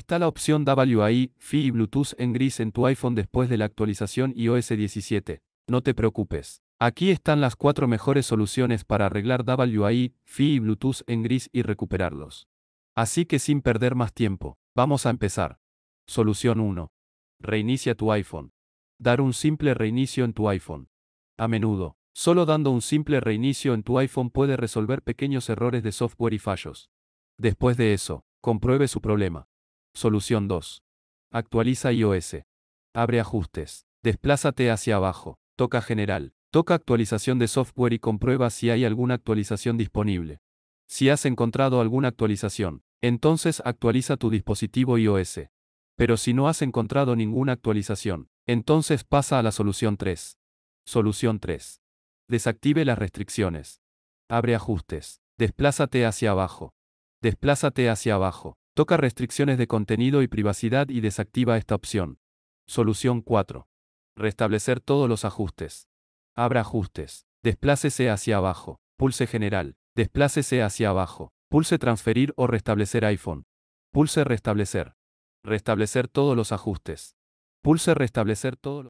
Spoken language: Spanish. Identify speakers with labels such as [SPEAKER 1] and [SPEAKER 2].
[SPEAKER 1] Está la opción WI, Fi y Bluetooth en gris en tu iPhone después de la actualización iOS 17. No te preocupes. Aquí están las cuatro mejores soluciones para arreglar WI, Fi y Bluetooth en gris y recuperarlos. Así que sin perder más tiempo, vamos a empezar. Solución 1. Reinicia tu iPhone. Dar un simple reinicio en tu iPhone. A menudo, solo dando un simple reinicio en tu iPhone puede resolver pequeños errores de software y fallos. Después de eso, compruebe su problema. Solución 2. Actualiza iOS. Abre ajustes. Desplázate hacia abajo. Toca general. Toca actualización de software y comprueba si hay alguna actualización disponible. Si has encontrado alguna actualización, entonces actualiza tu dispositivo iOS. Pero si no has encontrado ninguna actualización, entonces pasa a la solución 3. Solución 3. Desactive las restricciones. Abre ajustes. Desplázate hacia abajo. Desplázate hacia abajo. Toca restricciones de contenido y privacidad y desactiva esta opción. Solución 4. Restablecer todos los ajustes. Abra ajustes. Desplácese hacia abajo. Pulse general. Desplácese hacia abajo. Pulse transferir o restablecer iPhone. Pulse restablecer. Restablecer todos los ajustes. Pulse restablecer todos los